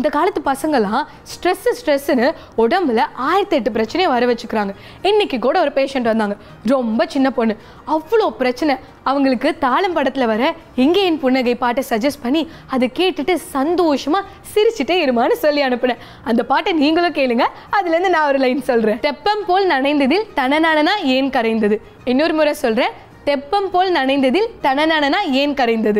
இந்த காலத்து பசங்கள்லாம் ஸ்ட்ரெஸ்ஸு ஸ்ட்ரெஸ்ஸுன்னு உடம்புல ஆயிரத்தி எட்டு பிரச்சனையை வர வச்சுக்கிறாங்க இன்றைக்கி கூட ஒரு பேஷண்ட் வந்தாங்க ரொம்ப சின்ன பொண்ணு அவ்வளோ பிரச்சனை அவங்களுக்கு தாளம் படத்தில் வர எங்கே என் புன்னகை பாட்டை சஜஸ்ட் பண்ணி அதை கேட்டுட்டு சந்தோஷமாக சிரிச்சுட்டே இருமான்னு சொல்லி அனுப்பினேன் அந்த பாட்டை நீங்களும் கேளுங்க அதுலேருந்து நான் ஒரு லைன் சொல்கிறேன் தெப்பம் போல் நனைந்ததில் தனநானனா ஏன் கரைந்தது இன்னொரு முறை சொல்கிறேன் தெப்பம் போல் நனைந்ததில் தனநானனா ஏன் கரைந்தது